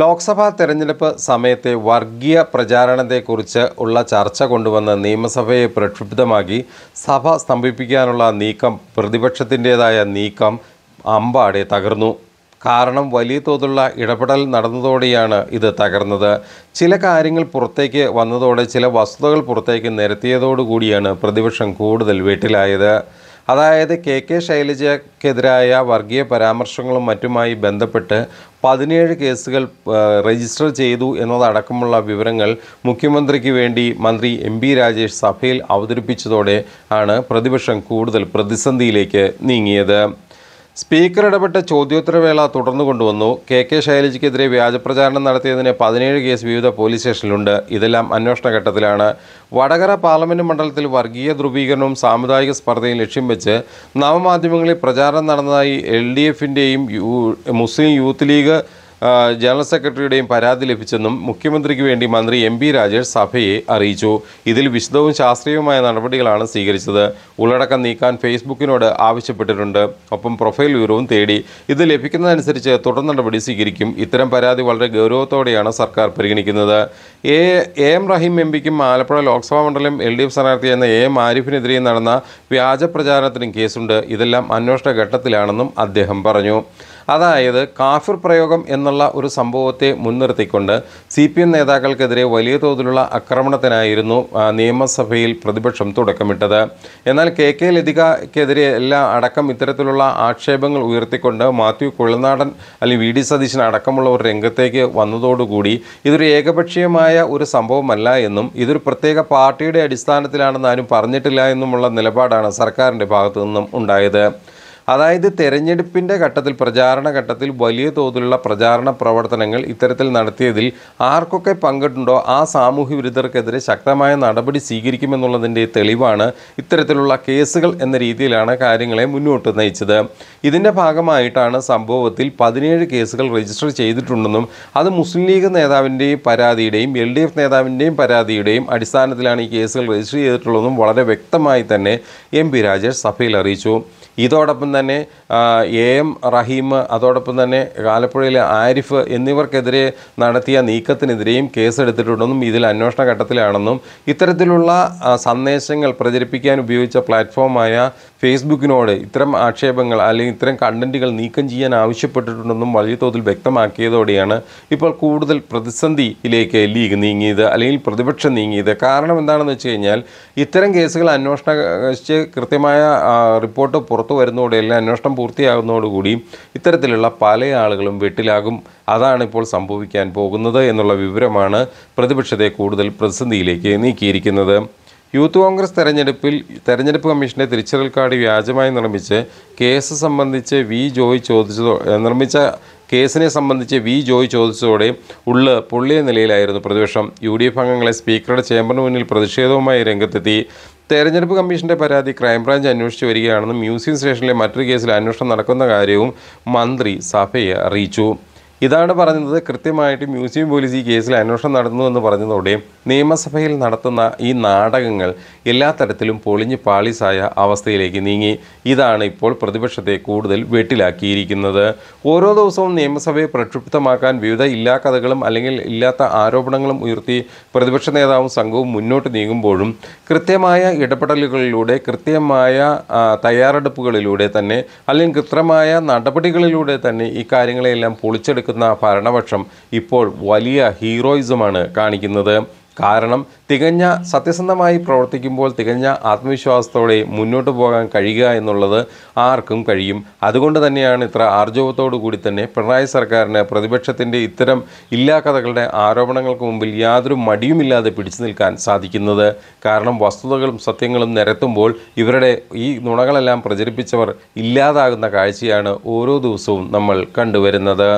ലോക്സഭാ തെരഞ്ഞെടുപ്പ് സമയത്തെ വർഗീയ പ്രചാരണത്തെക്കുറിച്ച് ഉള്ള ചർച്ച കൊണ്ടുവന്ന് നിയമസഭയെ പ്രക്ഷുബ്ധമാക്കി സഭ സ്തംഭിപ്പിക്കാനുള്ള നീക്കം പ്രതിപക്ഷത്തിൻ്റേതായ നീക്കം അമ്പാടെ തകർന്നു കാരണം വലിയ തോതിലുള്ള ഇടപെടൽ നടന്നതോടെയാണ് ഇത് തകർന്നത് ചില കാര്യങ്ങൾ പുറത്തേക്ക് വന്നതോടെ ചില വസ്തുതകൾ പുറത്തേക്ക് നിരത്തിയതോടുകൂടിയാണ് പ്രതിപക്ഷം കൂടുതൽ വീട്ടിലായത് അതായത് കെ കെ ശൈലജയ്ക്കെതിരായ വർഗീയ പരാമർശങ്ങളും മറ്റുമായി ബന്ധപ്പെട്ട് പതിനേഴ് കേസുകൾ രജിസ്റ്റർ ചെയ്തു എന്നതടക്കമുള്ള വിവരങ്ങൾ മുഖ്യമന്ത്രിക്ക് വേണ്ടി മന്ത്രി എം പി രാജേഷ് സഭയിൽ അവതരിപ്പിച്ചതോടെ ആണ് പ്രതിപക്ഷം കൂടുതൽ പ്രതിസന്ധിയിലേക്ക് നീങ്ങിയത് സ്പീക്കർ ഇടപെട്ട ചോദ്യോത്തരവേള തുടർന്നു കൊണ്ടുവന്നു കെ കെ ശൈലജയ്ക്കെതിരെ വ്യാജപ്രചാരണം നടത്തിയതിന് പതിനേഴ് കേസ് വിവിധ പോലീസ് സ്റ്റേഷനിലുണ്ട് ഇതെല്ലാം അന്വേഷണ ഘട്ടത്തിലാണ് വടകര പാർലമെൻറ്റ് മണ്ഡലത്തിൽ വർഗീയ ധ്രുവീകരണവും സാമുദായിക സ്പർദ്ധയും ലക്ഷ്യം വെച്ച് നവമാധ്യമങ്ങളിൽ പ്രചാരണം നടന്നതായി എൽ ഡി എഫിൻ്റെയും മുസ്ലിം യൂത്ത് ലീഗ് ജനറൽ സെക്രട്ടറിയുടെയും പരാതി ലഭിച്ചെന്നും മുഖ്യമന്ത്രിക്ക് വേണ്ടി മന്ത്രി എം പി രാജേഷ് സഭയെ അറിയിച്ചു ഇതിൽ വിശദവും ശാസ്ത്രീയവുമായ നടപടികളാണ് സ്വീകരിച്ചത് ഉള്ളടക്കം നീക്കാൻ ഫേസ്ബുക്കിനോട് ആവശ്യപ്പെട്ടിട്ടുണ്ട് ഒപ്പം പ്രൊഫൈൽ വിവരവും തേടി ഇത് ലഭിക്കുന്നതനുസരിച്ച് തുടർ നടപടി സ്വീകരിക്കും ഇത്തരം പരാതി വളരെ ഗൗരവത്തോടെയാണ് സർക്കാർ പരിഗണിക്കുന്നത് A A M Rahim M പിക്കും ആലപ്പുഴ ലോക്സഭാ മണ്ഡലം എൽ ഡി എഫ് സ്ഥാനാർത്ഥി എന്ന എ എം ആരിഫിനെതിരെ നടന്ന വ്യാജ പ്രചാരണത്തിനും കേസുണ്ട് ഇതെല്ലാം അന്വേഷണ ഘട്ടത്തിലാണെന്നും അദ്ദേഹം പറഞ്ഞു അതായത് കാഫിർ പ്രയോഗം എന്ന എന്നുള്ള ഒരു സംഭവത്തെ മുൻനിർത്തിക്കൊണ്ട് സി പി എം നേതാക്കൾക്കെതിരെ വലിയ തോതിലുള്ള ആക്രമണത്തിനായിരുന്നു നിയമസഭയിൽ പ്രതിപക്ഷം തുടക്കമിട്ടത് എന്നാൽ കെ കെ ലതികക്കെതിരെ എല്ലാം അടക്കം ഇത്തരത്തിലുള്ള ആക്ഷേപങ്ങൾ ഉയർത്തിക്കൊണ്ട് മാത്യു കുളനാടൻ അല്ലെങ്കിൽ വി ഡി സതീശൻ അടക്കമുള്ളവർ രംഗത്തേക്ക് വന്നതോടുകൂടി ഇതൊരു ഏകപക്ഷീയമായ ഒരു സംഭവമല്ല എന്നും ഇതൊരു പ്രത്യേക പാർട്ടിയുടെ അടിസ്ഥാനത്തിലാണെന്ന് ആരും പറഞ്ഞിട്ടില്ല എന്നുമുള്ള നിലപാടാണ് സർക്കാരിൻ്റെ ഭാഗത്തു നിന്നും ഉണ്ടായത് അതായത് തെരഞ്ഞെടുപ്പിൻ്റെ ഘട്ടത്തിൽ പ്രചാരണ ഘട്ടത്തിൽ വലിയ തോതിലുള്ള പ്രചാരണ പ്രവർത്തനങ്ങൾ ഇത്തരത്തിൽ നടത്തിയതിൽ ആർക്കൊക്കെ പങ്കിട്ടുണ്ടോ ആ സാമൂഹ്യ വിരുദ്ധർക്കെതിരെ ശക്തമായ നടപടി സ്വീകരിക്കുമെന്നുള്ളതിൻ്റെ തെളിവാണ് ഇത്തരത്തിലുള്ള കേസുകൾ എന്ന രീതിയിലാണ് കാര്യങ്ങളെ മുന്നോട്ട് നയിച്ചത് ഇതിൻ്റെ ഭാഗമായിട്ടാണ് സംഭവത്തിൽ പതിനേഴ് കേസുകൾ രജിസ്റ്റർ ചെയ്തിട്ടുണ്ടെന്നും അത് മുസ്ലിം ലീഗ് നേതാവിൻ്റെയും പരാതിയുടെയും എൽ ഡി എഫ് നേതാവിൻ്റെയും പരാതിയുടെയും അടിസ്ഥാനത്തിലാണ് ഈ കേസുകൾ രജിസ്റ്റർ ചെയ്തിട്ടുള്ളതെന്നും വളരെ വ്യക്തമായി തന്നെ എം പി രാജേഷ് സഭയിൽ അറിയിച്ചു ഇതോടൊപ്പം തന്നെ എ എം റഹീം അതോടൊപ്പം തന്നെ ആലപ്പുഴയിലെ ആരിഫ് എന്നിവർക്കെതിരെ നടത്തിയ നീക്കത്തിനെതിരെയും കേസെടുത്തിട്ടുണ്ടെന്നും ഇതിൽ അന്വേഷണ ഘട്ടത്തിലാണെന്നും ഇത്തരത്തിലുള്ള സന്ദേശങ്ങൾ പ്രചരിപ്പിക്കാൻ ഉപയോഗിച്ച പ്ലാറ്റ്ഫോമായ ഫേസ്ബുക്കിനോട് ഇത്തരം ആക്ഷേപങ്ങൾ അല്ലെങ്കിൽ ഇത്തരം കണ്ടന്റുകൾ നീക്കം ചെയ്യാൻ ആവശ്യപ്പെട്ടിട്ടുണ്ടെന്നും വലിയ തോതിൽ വ്യക്തമാക്കിയതോടെയാണ് ഇപ്പോൾ കൂടുതൽ പ്രതിസന്ധിയിലേക്ക് ലീഗ് നീങ്ങിയത് അല്ലെങ്കിൽ പ്രതിപക്ഷം നീങ്ങിയത് കാരണം എന്താണെന്ന് വെച്ച് കഴിഞ്ഞാൽ ഇത്തരം കേസുകൾ അന്വേഷണ കൃത്യമായ റിപ്പോർട്ട് പുറത്തു വരുന്നതോടെ അല്ലെങ്കിൽ അന്വേഷണം പൂർത്തിയാകുന്നതോടുകൂടി ഇത്തരത്തിലുള്ള പല ആളുകളും വെട്ടിലാകും അതാണ് ഇപ്പോൾ സംഭവിക്കാൻ പോകുന്നത് എന്നുള്ള വിവരമാണ് പ്രതിപക്ഷത്തെ കൂടുതൽ പ്രതിസന്ധിയിലേക്ക് നീക്കിയിരിക്കുന്നത് യൂത്ത് കോൺഗ്രസ് തെരഞ്ഞെടുപ്പിൽ തെരഞ്ഞെടുപ്പ് കമ്മീഷന്റെ തിരിച്ചറിൽ കാർഡ് വ്യാജമായി നിർമ്മിച്ച് കേസ് സംബന്ധിച്ച് വി ജോയ് ചോദിച്ചതോ നിർമ്മിച്ച കേസിനെ സംബന്ധിച്ച് വി ജോയ് ചോദിച്ചതോടെ ഉള്ള് പൊള്ളിയ നിലയിലായിരുന്നു പ്രതിപക്ഷം യു ഡി എഫ് അംഗങ്ങളെ സ്പീക്കറുടെ ചേംബറിന് മുന്നിൽ പ്രതിഷേധവുമായി രംഗത്തെത്തി തെരഞ്ഞെടുപ്പ് കമ്മീഷന്റെ പരാതി ക്രൈംബ്രാഞ്ച് അന്വേഷിച്ചു വരികയാണെന്നും മ്യൂസിയം സ്റ്റേഷനിലെ മറ്റൊരു കേസിൽ അന്വേഷണം നടക്കുന്ന കാര്യവും മന്ത്രി സഭയെ അറിയിച്ചു ഇതാണ് പറയുന്നത് കൃത്യമായിട്ട് മ്യൂസിയം പോലീസ് ഈ കേസിൽ അന്വേഷണം നടന്നു എന്ന് പറഞ്ഞതോടെ നിയമസഭയിൽ നടത്തുന്ന ഈ നാടകങ്ങൾ എല്ലാ തരത്തിലും പൊളിഞ്ഞ് പാളിസായ അവസ്ഥയിലേക്ക് നീങ്ങി ഇതാണ് ഇപ്പോൾ പ്രതിപക്ഷത്തെ കൂടുതൽ വെട്ടിലാക്കിയിരിക്കുന്നത് ഓരോ ദിവസവും നിയമസഭയെ പ്രക്ഷുബ്ധമാക്കാൻ വിവിധ കഥകളും അല്ലെങ്കിൽ ഇല്ലാത്ത ആരോപണങ്ങളും ഉയർത്തി പ്രതിപക്ഷ നേതാവും സംഘവും മുന്നോട്ട് നീങ്ങുമ്പോഴും കൃത്യമായ ഇടപെടലുകളിലൂടെ കൃത്യമായ തയ്യാറെടുപ്പുകളിലൂടെ തന്നെ അല്ലെങ്കിൽ കൃത്യമായ നടപടികളിലൂടെ തന്നെ ഈ കാര്യങ്ങളെല്ലാം പൊളിച്ചെടുക്കുക നിൽക്കുന്ന ഭരണപക്ഷം ഇപ്പോൾ വലിയ ഹീറോയിസമാണ് കാണിക്കുന്നത് കാരണം തികഞ്ഞ സത്യസന്ധമായി പ്രവർത്തിക്കുമ്പോൾ തികഞ്ഞ ആത്മവിശ്വാസത്തോടെ മുന്നോട്ട് പോകാൻ കഴിയുക എന്നുള്ളത് ആർക്കും കഴിയും അതുകൊണ്ട് തന്നെയാണ് ഇത്ര ആർജവത്തോടു കൂടി തന്നെ പിണറായി സർക്കാരിന് പ്രതിപക്ഷത്തിൻ്റെ ഇത്തരം കഥകളുടെ ആരോപണങ്ങൾക്ക് മുമ്പിൽ യാതൊരു മടിയുമില്ലാതെ പിടിച്ചു നിൽക്കാൻ സാധിക്കുന്നത് കാരണം വസ്തുതകളും സത്യങ്ങളും നിരത്തുമ്പോൾ ഇവരുടെ ഈ നുണകളെല്ലാം പ്രചരിപ്പിച്ചവർ ഇല്ലാതാകുന്ന കാഴ്ചയാണ് ഓരോ ദിവസവും നമ്മൾ കണ്ടുവരുന്നത്